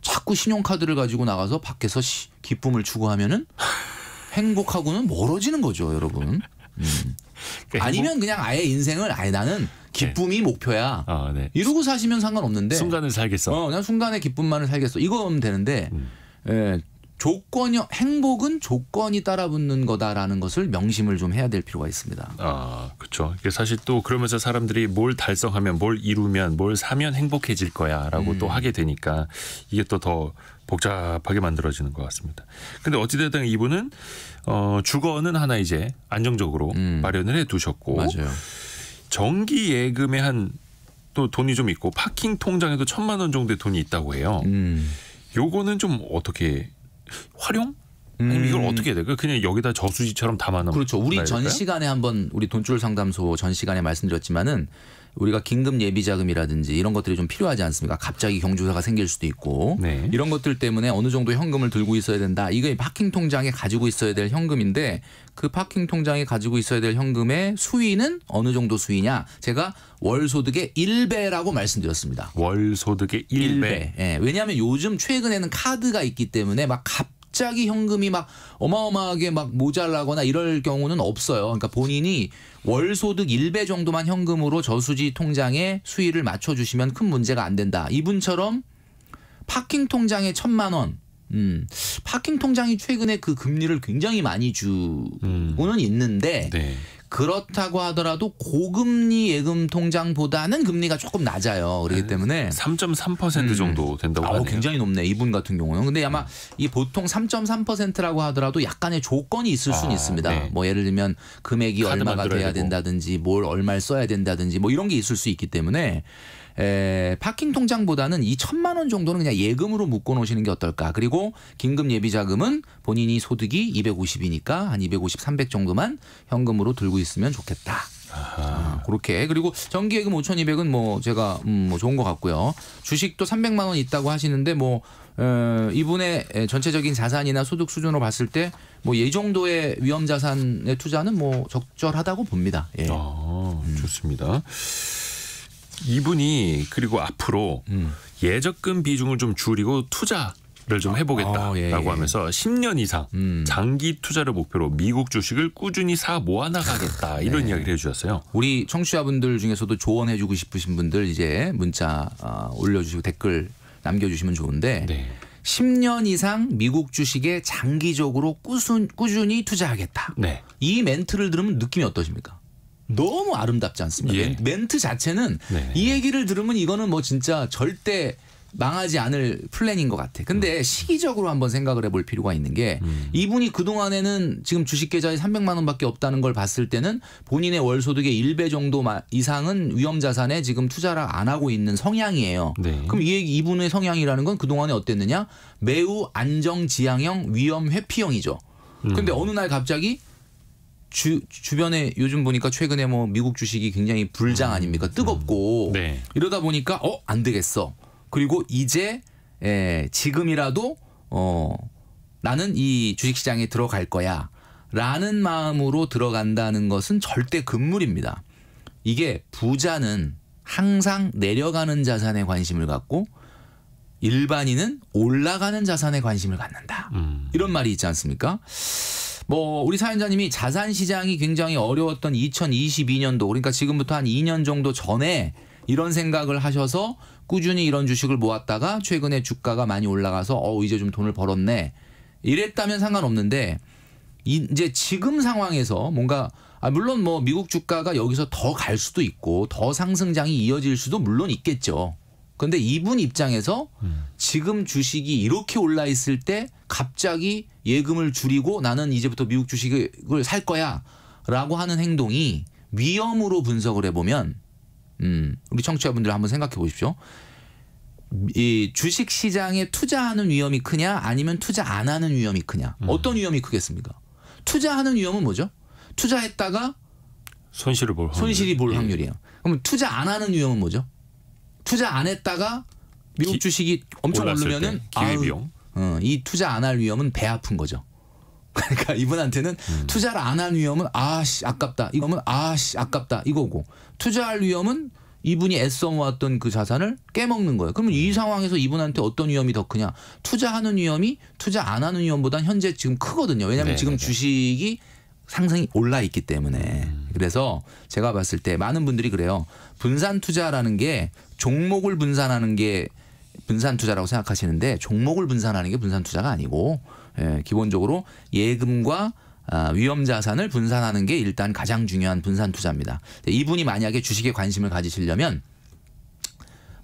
자꾸 신용카드를 가지고 나가서 밖에서 시, 기쁨을 추구하면은 행복하고는 멀어지는 거죠, 여러분. 음. 그러니까 아니면 그냥 아예 인생을 아예 나는 기쁨이 네. 목표야. 어, 네. 이러고 사시면 상관없는데 순간을 살겠어. 어, 그냥 순간의 기쁨만을 살겠어. 이거면 되는데 음. 예, 조건이 행복은 조건이 따라붙는 거다라는 것을 명심을 좀 해야 될 필요가 있습니다. 아, 그렇죠. 사실 또 그러면서 사람들이 뭘 달성하면 뭘 이루면 뭘 사면 행복해질 거야라고 음. 또 하게 되니까 이게 또 더 복잡하게 만들어지는 것 같습니다. 근데 어찌됐든 이분은 어, 주거는 하나 이제 안정적으로 음. 마련을 해 두셨고 맞아요. 정기 예금에 한 또 돈이 좀 있고 파킹 통장에도 천만 원 정도의 돈이 있다고 해요. 음. 요거는 좀 어떻게 활용? 음. 이걸 어떻게 해야 될까요? 그냥 여기다 접수지처럼 담아놓는 그렇죠. 우리 전 시간에 한번 우리 돈줄 상담소 전 시간에 말씀드렸지만은 우리가 긴급 예비 자금이라든지 이런 것들이 좀 필요하지 않습니까? 갑자기 경조사가 생길 수도 있고 네. 이런 것들 때문에 어느 정도 현금을 들고 있어야 된다. 이게 파킹 통장에 가지고 있어야 될 현금인데 그 파킹 통장에 가지고 있어야 될 현금의 수위는 어느 정도 수위냐? 제가 월 소득의 1배라고 말씀드렸습니다. 월 소득의 1배. 1배. 예, 왜냐하면 요즘 최근에는 카드가 있기 때문에 막갑 갑자기 현금이 막 어마어마하게 막 모자라거나 이럴 경우는 없어요. 그러니까 본인이 월 소득 일 배 정도만 현금으로 저수지 통장에 수위를 맞춰 주시면 큰 문제가 안 된다. 이분처럼 파킹 통장에 천만 원 음, 파킹 통장이 최근에 그 금리를 굉장히 많이 주고는 음. 있는데 네. 그렇다고 하더라도 고금리 예금 통장보다는 금리가 조금 낮아요. 그렇기 네. 때문에 3.3% 음. 정도 된다고 아, 하네요. 굉장히 높네. 이분 같은 경우는. 근데 아마 음. 이 보통 3.3%라고 하더라도 약간의 조건이 있을 수는 아, 있습니다. 네. 뭐 예를 들면 금액이 얼마가 돼야 되고. 된다든지 뭘 얼마를 써야 된다든지 뭐 이런 게 있을 수 있기 때문에 에, 파킹 통장보다는 이 천만 원 정도는 그냥 예금으로 묶어 놓으시는 게 어떨까. 그리고 긴급 예비 자금은 본인이 소득이 250이니까 한 250, 300 정도만 현금으로 들고 있으면 좋겠다. 아, 그렇게 그리고 정기예금 5,200은 뭐 제가 음, 뭐 좋은 것 같고요. 주식도 300만 원 있다고 하시는데 뭐 어, 이분의 전체적인 자산이나 소득 수준으로 봤을 때 뭐 이 정도의 위험 자산의 투자는 뭐 적절하다고 봅니다. 예. 아, 음. 좋습니다. 음. 이분이 그리고 앞으로 음. 예적금 비중을 좀 줄이고 투자 를좀 해보겠다라고 아, 예, 예. 하면서 10년 이상 음. 장기 투자를 목표로 미국 주식을 꾸준히 사 모아나가겠다 네. 이런 이야기를 해주셨어요. 우리 청취자분들 중에서도 조언해주고 싶으신 분들 이제 문자 어, 올려주시고 댓글 남겨주시면 좋은데 네. 10년 이상 미국 주식에 장기적으로 꾸순, 꾸준히 투자하겠다. 네. 이 멘트를 들으면 느낌이 어떠십니까? 너무 아름답지 않습니까 예. 멘트 자체는 네이 얘기를 들으면 이거는 뭐 진짜 절대 망하지 않을 플랜인 것 같아. 근데 음. 시기적으로 한번 생각을 해볼 필요가 있는 게 음. 이분이 그동안에는 지금 주식 계좌에 300만 원밖에 없다는 걸 봤을 때는 본인의 월 소득의 1배 정도 이상은 위험 자산에 지금 투자를 안 하고 있는 성향이에요. 네. 그럼 이 이분의 성향이라는 건 그동안에 어땠느냐? 매우 안정 지향형 위험 회피형이죠. 음. 근데 어느 날 갑자기 주, 주변에 요즘 보니까 최근에 뭐 미국 주식이 굉장히 불장 음. 아닙니까? 뜨겁고 음. 네. 이러다 보니까 어, 안 되겠어. 그리고 이제 예, 지금이라도 어, 나는 이 주식 시장에 들어갈 거야. 라는 마음으로 들어간다는 것은 절대 금물입니다. 이게 부자는 항상 내려가는 자산에 관심을 갖고 일반인은 올라가는 자산에 관심을 갖는다. 음. 이런 말이 있지 않습니까? 뭐 우리 사연자님이 자산 시장이 굉장히 어려웠던 2022년도 그러니까 지금부터 한 2년 정도 전에 이런 생각을 하셔서 꾸준히 이런 주식을 모았다가 최근에 주가가 많이 올라가서 어 이제 좀 돈을 벌었네 이랬다면 상관없는데 이제 지금 상황에서 뭔가 아 물론 뭐 미국 주가가 여기서 더 갈 수도 있고 더 상승장이 이어질 수도 물론 있겠죠. 근데 이분 입장에서 음. 지금 주식이 이렇게 올라 있을 때 갑자기 예금을 줄이고 나는 이제부터 미국 주식을 살 거야라고 하는 행동이 위험으로 분석을 해보면 음, 우리 청취자분들 한번 생각해 보십시오. 이 주식 시장에 투자하는 위험이 크냐 아니면 투자 안 하는 위험이 크냐 음. 어떤 위험이 크겠습니까? 투자하는 위험은 뭐죠? 투자했다가 손실을 볼 손실이 볼 예. 확률이에요. 그럼 투자 안 하는 위험은 뭐죠? 투자 안 했다가 미국 기, 주식이 엄청 오르면은 기회비용. 어, 이 투자 안 할 위험은 배 아픈 거죠. 그러니까 이분한테는 음. 투자를 안 한 위험은 아씨 아깝다. 이거면 아씨 아깝다. 이거고 투자할 위험은 이분이 애써 모았던 그 자산을 깨먹는 거예요. 그러면 이 음. 상황에서 이분한테 어떤 위험이 더 크냐? 투자하는 위험이 투자 안 하는 위험보다 현재 지금 크거든요. 왜냐하면 네 지금 네, 네. 주식이 상승이 올라 있기 때문에. 음. 그래서 제가 봤을 때 많은 분들이 그래요. 분산 투자라는 게 종목을 분산하는 게 분산 투자라고 생각하시는데 종목을 분산하는 게 분산 투자가 아니고 예, 기본적으로 예금과 아, 위험 자산을 분산하는 게 일단 가장 중요한 분산 투자입니다. 이분이 만약에 주식에 관심을 가지시려면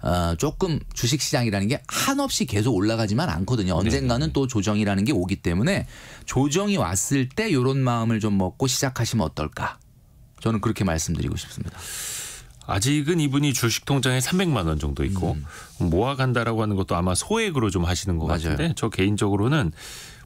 어, 조금 주식 시장이라는 게 한없이 계속 올라가지만 않거든요. 네. 언젠가는 또 조정이라는 게 오기 때문에 조정이 왔을 때 이런 마음을 좀 먹고 시작하시면 어떨까? 저는 그렇게 말씀드리고 싶습니다. 아직은 이분이 주식 통장에 300만 원 정도 있고 음. 모아간다라고 하는 것도 아마 소액으로 좀 하시는 것 맞아요. 같은데 저 개인적으로는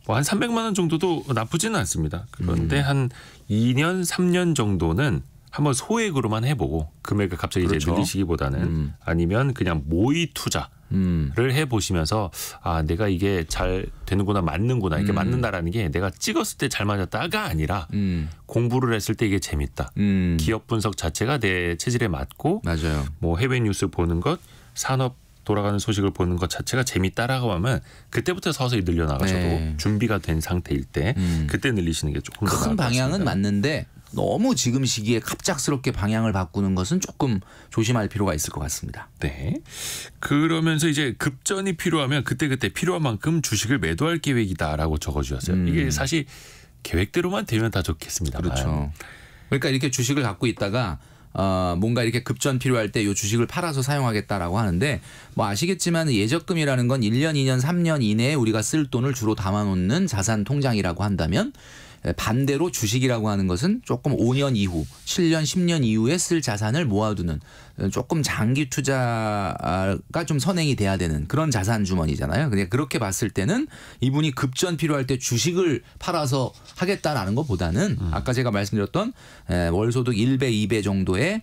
뭐 한 300만 원 정도도 나쁘지는 않습니다. 그런데 음. 한 2년 3년 정도는 한번 소액으로만 해보고 금액을 갑자기 그렇죠. 이제 늘리시기보다는 음. 아니면 그냥 모의 투자. 음. 해 보시면서 아 내가 이게 잘 되는구나 맞는구나 이게 음. 맞는다라는 게 내가 찍었을 때 잘 맞았다가 아니라 음. 공부를 했을 때 이게 재밌다. 음. 기업 분석 자체가 내 체질에 맞고 맞아요. 뭐 해외 뉴스 보는 것, 산업 돌아가는 소식을 보는 것 자체가 재밌다라고 하면 그때부터 서서히 늘려나가셔도 네. 준비가 된 상태일 때 음. 그때 늘리시는 게 조금 더큰 방향은 맞는데 너무 지금 시기에 갑작스럽게 방향을 바꾸는 것은 조금 조심할 필요가 있을 것 같습니다. 네. 그러면서 이제 급전이 필요하면 그때그때 필요한 만큼 주식을 매도할 계획이다라고 적어주셨어요. 음. 이게 사실 계획대로만 되면 다 좋겠습니다. 그렇죠. 그러니까 이렇게 주식을 갖고 있다가 어, 뭔가 이렇게 급전 필요할 때요 주식을 팔아서 사용하겠다라고 하는데 뭐 아시겠지만 예적금이라는 건 1년, 2년, 3년 이내에 우리가 쓸 돈을 주로 담아놓는 자산 통장이라고 한다면 반대로 주식이라고 하는 것은 조금 5년 이후, 7년, 10년 이후에 쓸 자산을 모아두는 어, 조금 장기 투자가 좀 선행이 돼야 되는 그런 자산 주머니잖아요. 근데 그렇게 봤을 때는 이분이 급전 필요할 때 주식을 팔아서 하겠다라는 것보다는 음. 아까 제가 말씀드렸던 월소득 1배, 2배 정도의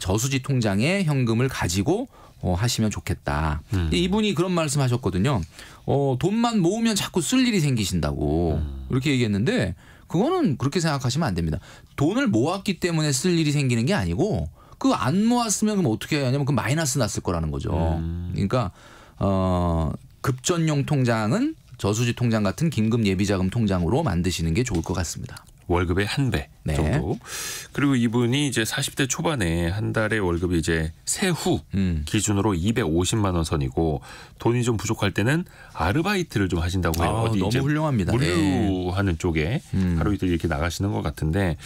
저수지 통장에 현금을 가지고 어, 하시면 좋겠다. 음. 이분이 그런 말씀 하셨거든요. 어, 돈만 모으면 자꾸 쓸 일이 생기신다고. 음. 이렇게 얘기했는데 그거는 그렇게 생각하시면 안 됩니다. 돈을 모았기 때문에 쓸 일이 생기는 게 아니고 그 안 모았으면 그럼 어떻게 해야 하냐면 그 마이너스 났을 거라는 거죠. 음. 그러니까 어 급전용 통장은 저수지 통장 같은 긴급 예비자금 통장으로 만드시는 게 좋을 것 같습니다. 월급의 한배 네. 정도. 그리고 이분이 이제 40대 초반에 한 달에 월급이 이제 세후 음. 기준으로 250만 원 선이고 돈이 좀 부족할 때는 아르바이트를 좀 하신다고 해요. 아, 어디 너무 훌륭합니다. 네. 물류하는 네. 쪽에 음. 하루 이틀 이렇게 나가시는 것 같은데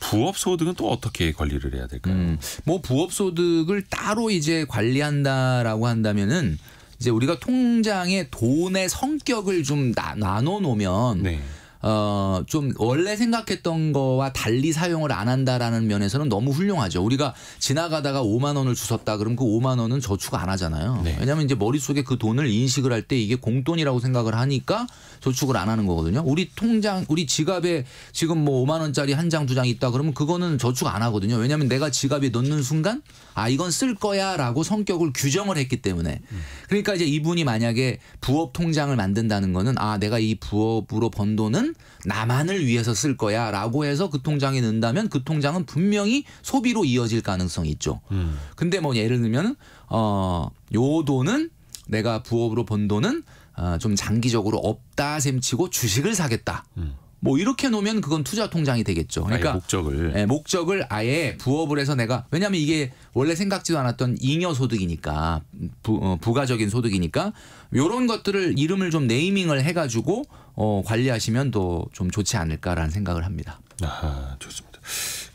부업 소득은 또 어떻게 관리를 해야 될까요? 음. 뭐 부업 소득을 따로 이제 관리한다라고 한다면은 이제 우리가 통장에 돈의 성격을 좀 나, 눠 놓으면 네. 어, 좀 원래 생각했던 거와 달리 사용을 안 한다라는 면에서는 너무 훌륭하죠. 우리가 지나가다가 5만 원을 주셨다 그러면 그 5만 원은 저축 안 하잖아요. 네. 왜냐하면 이제 머릿속에 그 돈을 인식을 할 때 이게 공돈이라고 생각을 하니까 저축을 안 하는 거거든요. 우리 통장, 우리 지갑에 지금 뭐 5만 원짜리 한 장, 두 장 있다 그러면 그거는 저축 안 하거든요. 왜냐하면 내가 지갑에 넣는 순간 아 이건 쓸 거야라고 성격을 규정을 했기 때문에 그러니까 이제 이분이 만약에 부업 통장을 만든다는 거는 아 내가 이 부업으로 번 돈은 나만을 위해서 쓸 거야라고 해서 그 통장에 넣는다면 그 통장은 분명히 소비로 이어질 가능성이 있죠. 음. 근데 뭐 예를 들면 어요 돈은 내가 부업으로 번 돈은 어, 좀 장기적으로 없다 셈치고 주식을 사겠다. 음. 뭐 이렇게 놓으면 그건 투자 통장이 되겠죠. 그러니까 목적을 예, 목적을 아예 부업을 해서 내가 왜냐하면 이게 원래 생각지도 않았던 잉여 소득이니까 부, 어, 부가적인 소득이니까 요런 것들을 이름을 좀 네이밍을 해가지고 어, 관리하시면 또 좀 좋지 않을까라는 생각을 합니다. 아 좋습니다.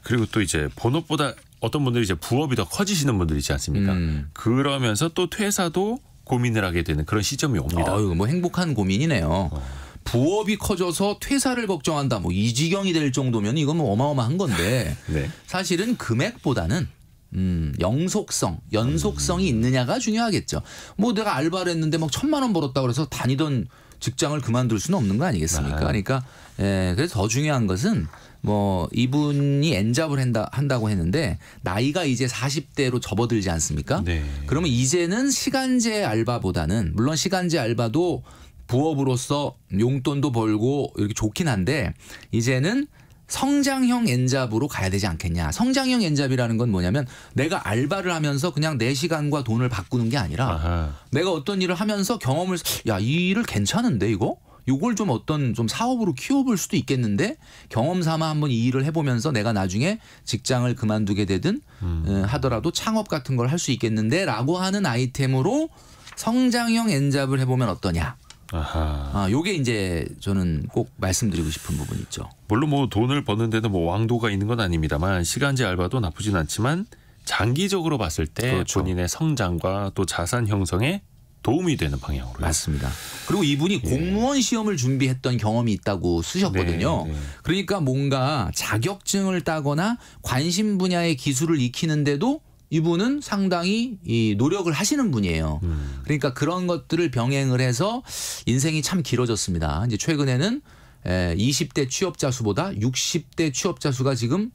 그리고 또 이제 본업보다 어떤 분들이 이제 부업이 더 커지시는 분들이지 않습니까? 음. 그러면서 또 퇴사도 고민을 하게 되는 그런 시점이 옵니다. 어유, 뭐 행복한 고민이네요. 어. 부업이 커져서 퇴사를 걱정한다. 뭐이 지경이 될 정도면 이건 뭐 어마어마한 건데 네. 사실은 금액보다는 음, 영속성, 연속성이 음. 있느냐가 중요하겠죠. 뭐 내가 알바를 했는데 막 천만 원 벌었다 그래서 다니던 직장을 그만둘 수는 없는 거 아니겠습니까? 아. 그러니까 예, 그래서 더 중요한 것은 뭐 이분이 엔잡을 한다 한다고 했는데 나이가 이제 40대로 접어들지 않습니까? 네. 그러면 이제는 시간제 알바보다는 물론 시간제 알바도 부업으로서 용돈도 벌고 이렇게 좋긴 한데 이제는 성장형 엔잡으로 가야 되지 않겠냐. 성장형 엔잡이라는 건 뭐냐면 내가 알바를 하면서 그냥 내 시간과 돈을 바꾸는 게 아니라 아하. 내가 어떤 일을 하면서 경험을 야, 이 일을 괜찮은데 이거? 요걸 좀 어떤 좀 사업으로 키워볼 수도 있겠는데 경험 삼아 한번 이 일을 해보면서 내가 나중에 직장을 그만두게 되든 음. 예, 하더라도 창업 같은 걸 할 수 있겠는데라고 하는 아이템으로 성장형 엔잡을 해보면 어떠냐. 아하. 아, 요게 이제 저는 꼭 말씀드리고 싶은 부분이 있죠. 물론 뭐 돈을 버는 데는 뭐 왕도가 있는 건 아닙니다만 시간제 알바도 나쁘진 않지만 장기적으로 봤을 때 그렇죠. 본인의 성장과 또 자산 형성에 도움이 되는 방향으로 맞습니다. 그리고 이분이 예. 공무원 시험을 준비했던 경험이 있다고 쓰셨거든요. 네, 네. 그러니까 뭔가 자격증을 따거나 관심 분야의 기술을 익히는데도 이분은 상당히 이 노력을 하시는 분이에요. 음. 그러니까 그런 것들을 병행을 해서 인생이 참 길어졌습니다. 이제 최근에는 20대 취업자 수보다 60대 취업자 수가 지금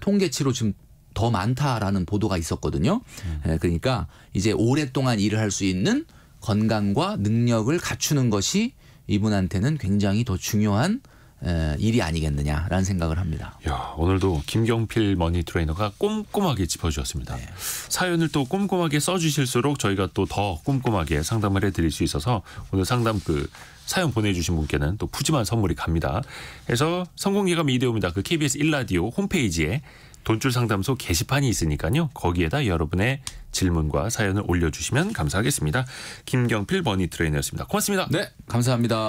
통계치로 지금 더 많다라는 보도가 있었거든요. 음. 그러니까 이제 오랫동안 일을 할 수 있는 건강과 능력을 갖추는 것이 이분한테는 굉장히 더 중요한 일이 아니겠느냐라는 생각을 합니다. 야, 오늘도 김경필 머니 트레이너가 꼼꼼하게 짚어주셨습니다. 네. 사연을 또 꼼꼼하게 써주실수록 저희가 또 더 꼼꼼하게 상담을 해드릴 수 있어서 오늘 상담 그 사연 보내주신 분께는 또 푸짐한 선물이 갑니다. 그래서 성공예감 이데오입니다. 그 KBS 1라디오 홈페이지에 돈줄 상담소 게시판이 있으니까요. 거기에다 여러분의 질문과 사연을 올려주시면 감사하겠습니다. 김경필 버니 트레이너였습니다. 고맙습니다. 네, 감사합니다.